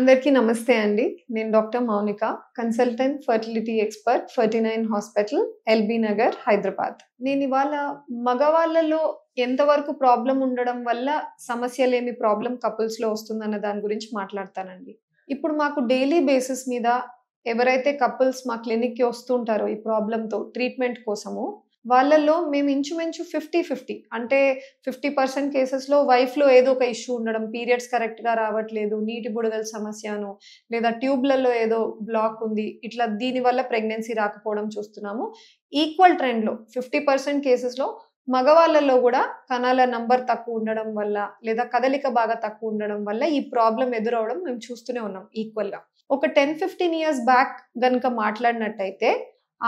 అందరికీ నమస్తే అండి నేను doctor Mounika consultant fertility expert Ferty Nine hospital LB Nagar Hyderabad నేను ఇవాళ మగవాళ్ళలో ఎంతవరకు ప్రాబ్లం ఉండడం వల్ల సమస్యలేమి ప్రాబ్లం కపుల్స్లో వస్తుందన్న దాని గురించి మాట్లాడతానండి ఇప్పుడు మాకు డైలీ బేసిస్ మీద ఎవరైతే కపుల్స్ మా క్లినిక్కి వస్తుంటారో ఈ ప్రాబ్లంతో ట్రీట్మెంట్ కోసము వాళ్ళల్లో మేము ఇంచుమించు ఫిఫ్టీ ఫిఫ్టీ అంటే ఫిఫ్టీ పర్సెంట్ కేసెస్లో వైఫ్లో ఏదో ఒక ఇష్యూ ఉండడం పీరియడ్స్ కరెక్ట్గా రావట్లేదు నీటి బుడగల సమస్యను లేదా ట్యూబ్లలో ఏదో బ్లాక్ ఉంది ఇట్లా దీనివల్ల ప్రెగ్నెన్సీ రాకపోవడం చూస్తున్నాము ఈక్వల్ ట్రెండ్లో ఫిఫ్టీ పర్సెంట్ కేసెస్లో మగవాళ్ళలో కూడా కణాల నంబర్ తక్కువ ఉండడం వల్ల లేదా కదలిక బాగా తక్కువ ఉండడం వల్ల ఈ ప్రాబ్లం ఎదురవడం మేము చూస్తూనే ఉన్నాం ఈక్వల్గా ఒక టెన్ ఫిఫ్టీన్ ఇయర్స్ బ్యాక్ కనుక మాట్లాడినట్టయితే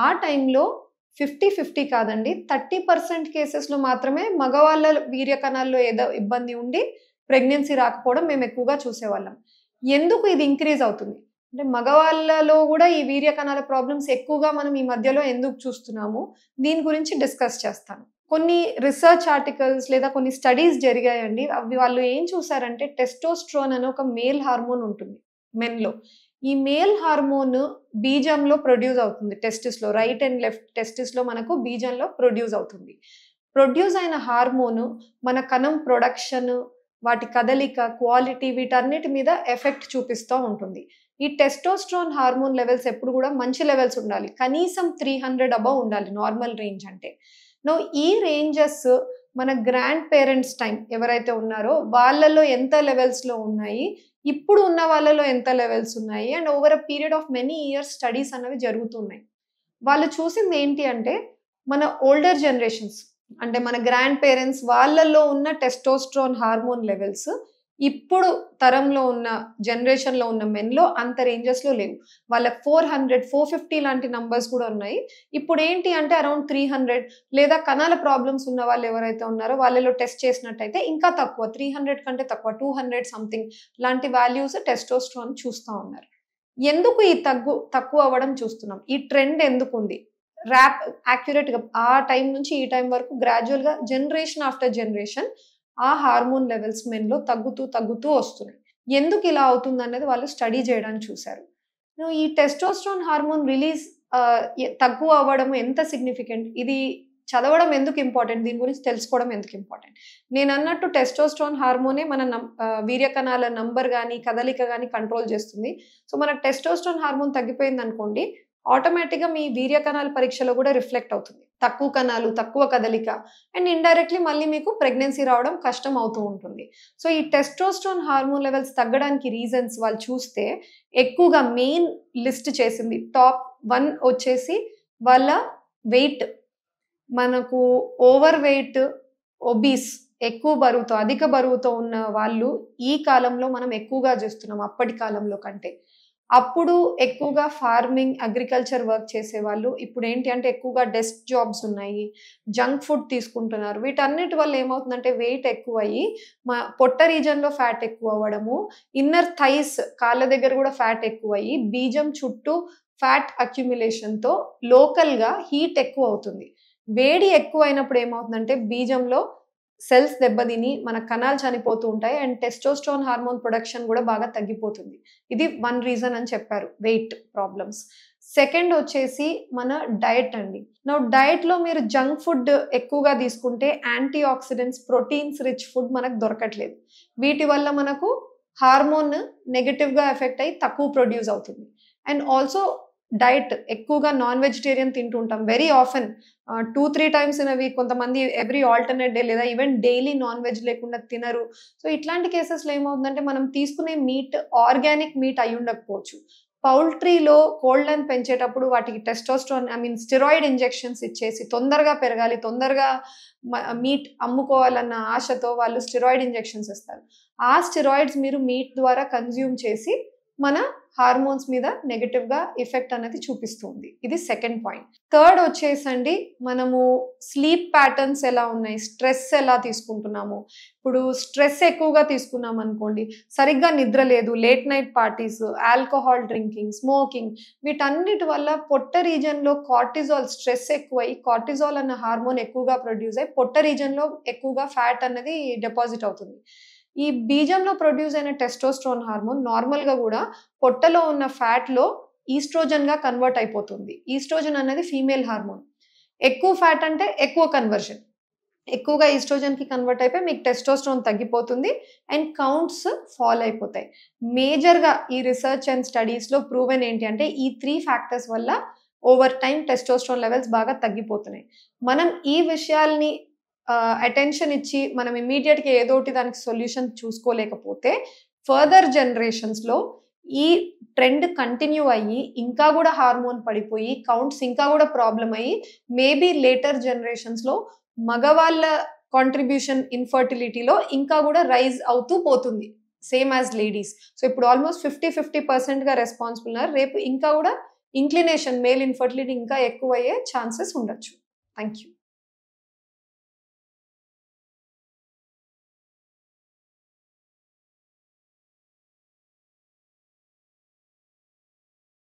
ఆ టైంలో ఫిఫ్టీ ఫిఫ్టీ కాదండి థర్టీ పర్సెంట్ కేసెస్లో మాత్రమే మగవాళ్ళ కణాల్లో ఏదో ఇబ్బంది ఉండి ప్రెగ్నెన్సీ రాకపోవడం మేము ఎక్కువగా చూసేవాళ్ళం ఎందుకు ఇది ఇంక్రీజ్ అవుతుంది అంటే మగవాళ్ళలో కూడా ఈ కణాల ప్రాబ్లమ్స్ ఎక్కువగా మనం ఈ మధ్యలో ఎందుకు చూస్తున్నాము దీని గురించి డిస్కస్ చేస్తాను కొన్ని రీసెర్చ్ ఆర్టికల్స్ లేదా కొన్ని స్టడీస్ జరిగాయండి అవి వాళ్ళు ఏం చూసారంటే టెస్టోస్ట్రోన్ అనే ఒక మేల్ హార్మోన్ ఉంటుంది మెన్లో ఈ మేల్ హార్మోన్ బీజంలో ప్రొడ్యూస్ అవుతుంది టెస్టిస్లో రైట్ అండ్ లెఫ్ట్ టెస్టిస్లో మనకు బీజంలో ప్రొడ్యూస్ అవుతుంది ప్రొడ్యూస్ అయిన హార్మోన్ మన కణం ప్రొడక్షన్ వాటి కదలిక క్వాలిటీ వీటన్నిటి మీద ఎఫెక్ట్ చూపిస్తూ ఉంటుంది ఈ టెస్టోస్ట్రాన్ హార్మోన్ లెవెల్స్ ఎప్పుడు కూడా మంచి లెవెల్స్ ఉండాలి కనీసం త్రీ హండ్రెడ్ అబవ్ ఉండాలి నార్మల్ రేంజ్ అంటే నో ఈ రేంజెస్ మన గ్రాండ్ పేరెంట్స్ టైం ఎవరైతే ఉన్నారో వాళ్ళలో ఎంత లెవెల్స్లో ఉన్నాయి ఇప్పుడు ఉన్న వాళ్ళలో ఎంత లెవెల్స్ ఉన్నాయి and over a period of many years studies అనేవి జరుగుతున్నాయి వాళ్ళు చూసింది ఏంటి అంటే మన ఓల్డర్ జనరేషన్స్ అంటే మన గ్రాండ్ పేరెంట్స్ వాళ్ళల్లో ఉన్న టెస్టోస్ట్రాన్ హార్మోన్ లెవెల్స్ ఇప్పుడు తరంలో ఉన్న జనరేషన్లో ఉన్న మెన్లో అంత రేంజెస్లో లేవు వాళ్ళ ఫోర్ హండ్రెడ్ ఫోర్ ఫిఫ్టీ లాంటి నంబర్స్ కూడా ఉన్నాయి ఇప్పుడు ఏంటి అంటే అరౌండ్ త్రీ హండ్రెడ్ లేదా కణాల ప్రాబ్లమ్స్ ఉన్న వాళ్ళు ఎవరైతే ఉన్నారో వాళ్ళలో టెస్ట్ చేసినట్టయితే ఇంకా తక్కువ త్రీ హండ్రెడ్ కంటే తక్కువ టూ హండ్రెడ్ సంథింగ్ లాంటి వాల్యూస్ టెస్టోస్ట్రోన్ చూస్తూ ఉన్నారు ఎందుకు ఈ తగ్గు తక్కువ అవ్వడం చూస్తున్నాం ఈ ట్రెండ్ ఎందుకు ఉంది ర్యాప్ యాక్యురేట్గా ఆ టైం నుంచి ఈ టైం వరకు గ్రాడ్యువల్గా జనరేషన్ ఆఫ్టర్ జనరేషన్ ఆ హార్మోన్ లెవెల్స్ మెన్లో తగ్గుతూ తగ్గుతూ వస్తున్నాయి ఎందుకు ఇలా అవుతుంది అనేది వాళ్ళు స్టడీ చేయడానికి చూశారు ఈ టెస్టోస్ట్రాన్ హార్మోన్ రిలీజ్ తక్కువ అవ్వడం ఎంత సిగ్నిఫికెంట్ ఇది చదవడం ఎందుకు ఇంపార్టెంట్ దీని గురించి తెలుసుకోవడం ఎందుకు ఇంపార్టెంట్ నేను అన్నట్టు టెస్టోస్ట్రాన్ హార్మోనే మన వీర్యకణాల నంబర్ కానీ కదలిక కానీ కంట్రోల్ చేస్తుంది సో మన టెస్టోస్ట్రాన్ హార్మోన్ తగ్గిపోయింది అనుకోండి ఆటోమేటిక్గా మీ వీర్య కణాల పరీక్షలో కూడా రిఫ్లెక్ట్ అవుతుంది తక్కువ కణాలు తక్కువ కదలిక అండ్ ఇండైరెక్ట్లీ మళ్ళీ మీకు ప్రెగ్నెన్సీ రావడం కష్టం అవుతూ ఉంటుంది సో ఈ టెస్టోస్టోన్ హార్మోన్ లెవెల్స్ తగ్గడానికి రీజన్స్ వాళ్ళు చూస్తే ఎక్కువగా మెయిన్ లిస్ట్ చేసింది టాప్ వన్ వచ్చేసి వాళ్ళ వెయిట్ మనకు ఓవర్ వెయిట్ ఒబీస్ ఎక్కువ బరువుతో అధిక బరువుతో ఉన్న వాళ్ళు ఈ కాలంలో మనం ఎక్కువగా చేస్తున్నాం అప్పటి కాలంలో కంటే అప్పుడు ఎక్కువగా ఫార్మింగ్ అగ్రికల్చర్ వర్క్ చేసేవాళ్ళు ఇప్పుడు ఏంటి అంటే ఎక్కువగా డెస్క్ జాబ్స్ ఉన్నాయి జంక్ ఫుడ్ తీసుకుంటున్నారు వీటన్నిటి వల్ల ఏమవుతుందంటే వెయిట్ ఎక్కువ అయ్యి మా పొట్ట రీజన్లో ఫ్యాట్ ఎక్కువ అవ్వడము ఇన్నర్ థైస్ కాళ్ళ దగ్గర కూడా ఫ్యాట్ ఎక్కువ అయ్యి బీజం చుట్టూ ఫ్యాట్ అక్యుమిలేషన్తో లోకల్గా హీట్ ఎక్కువ అవుతుంది వేడి ఎక్కువ అయినప్పుడు ఏమవుతుందంటే బీజంలో సెల్స్ దెబ్బతిని మన కణాలు చనిపోతూ ఉంటాయి అండ్ టెస్టోస్టోన్ హార్మోన్ ప్రొడక్షన్ కూడా బాగా తగ్గిపోతుంది ఇది వన్ రీజన్ అని చెప్పారు వెయిట్ ప్రాబ్లమ్స్ సెకండ్ వచ్చేసి మన డయట్ అండి నా డయట్లో మీరు జంక్ ఫుడ్ ఎక్కువగా తీసుకుంటే antioxidants proteins rich food మనకు దొరకట్లేదు వీటి వల్ల మనకు హార్మోన్ నెగిటివ్గా ఎఫెక్ట్ అయ్యి తక్కువ ప్రొడ్యూస్ అవుతుంది అండ్ ఆల్సో డైట్ ఎక్కువగా నాన్ వెజిటేరియన్ తింటూ ఉంటాం very often two three times in అవి కొంతమంది ఎవ్రీ ఆల్టర్నేట్ డే లేదా ఈవెన్ డైలీ నాన్ వెజ్ లేకుండా తినరు సో ఇట్లాంటి కేసెస్లో ఏమవుతుందంటే మనం తీసుకునే మీట్ ఆర్గానిక్ మీట్ అయి ఉండకపోవచ్చు పౌల్ట్రీలో కోల్డ్ లైన్ పెంచేటప్పుడు వాటికి testosterone I mean steroid injections ఇచ్చేసి తొందరగా పెరగాలి తొందరగా మీట్ అమ్ముకోవాలన్న ఆశతో వాళ్ళు స్టిరాయిడ్ ఇంజెక్షన్స్ ఇస్తారు ఆ స్టిరాయిడ్స్ మీరు మీట్ ద్వారా కన్జ్యూమ్ చేసి మన హార్మోన్స్ మీద నెగటివ్ గా ఎఫెక్ట్ అనేది చూపిస్తుంది ఇది సెకండ్ పాయింట్ థర్డ్ వచ్చేసండి మనము స్లీప్ ప్యాటర్న్స్ ఎలా ఉన్నాయి స్ట్రెస్ ఎలా తీసుకుంటున్నాము ఇప్పుడు స్ట్రెస్ ఎక్కువగా తీసుకున్నాం అనుకోండి సరిగ్గా నిద్ర లేదు late night parties alcohol drinking smoking వీటన్నిటి వల్ల పొట్ట రీజన్లో కార్టిజాల్ స్ట్రెస్ ఎక్కువై కార్టిజాల్ అన్న హార్మోన్ ఎక్కువగా ప్రొడ్యూస్ అయ్యి పొట్ట రీజన్లో ఎక్కువగా ఫ్యాట్ అన్నది డిపాజిట్ అవుతుంది ఈ బీజంలో ప్రొడ్యూస్ అయిన టెస్టోస్ట్రోన్ హార్మోన్ నార్మల్గా కూడా పొట్టలో ఉన్న ఫ్యాట్లో ఈస్ట్రోజన్గా కన్వర్ట్ అయిపోతుంది ఈస్ట్రోజన్ అనేది ఫీమేల్ హార్మోన్ ఎక్కువ ఫ్యాట్ అంటే ఎక్కువ కన్వర్షన్ ఎక్కువగా ఈస్ట్రోజన్కి కన్వర్ట్ అయిపోయి మీకు టెస్టోస్ట్రోన్ తగ్గిపోతుంది అండ్ కౌంట్స్ ఫాల్ అయిపోతాయి మేజర్గా ఈ రీసెర్చ్ అండ్ స్టడీస్లో ప్రూవెన్ ఏంటి అంటే ఈ త్రీ ఫ్యాక్టర్స్ వల్ల ఓవర్ టైం టెస్టోస్ట్రోన్ లెవెల్స్ బాగా తగ్గిపోతున్నాయి మనం ఈ విషయాల్ని అటెన్షన్ ఇచ్చి మనం ఇమీడియట్గా ఏదో దానికి సొల్యూషన్ చూసుకోలేకపోతే ఫర్దర్ జనరేషన్స్లో ఈ ట్రెండ్ కంటిన్యూ అయ్యి ఇంకా కూడా హార్మోన్ పడిపోయి కౌంట్స్ ఇంకా కూడా ప్రాబ్లం అయ్యి మేబీ లేటర్ జనరేషన్స్లో మగవాళ్ళ కాంట్రిబ్యూషన్ ఇన్ఫర్టిలిటీలో ఇంకా కూడా రైజ్ అవుతూ పోతుంది సేమ్ యాజ్ లేడీస్ సో ఇప్పుడు ఆల్మోస్ట్ ఫిఫ్టీ ఫిఫ్టీ పర్సెంట్గా రెస్పాన్సిబుల్ ఉన్నారు రేపు ఇంకా కూడా ఇంక్లినేషన్ మేల్ ఇన్ఫర్టిలిటీ ఇంకా ఎక్కువ అయ్యే ఛాన్సెస్ ఉండొచ్చు థ్యాంక్ యూ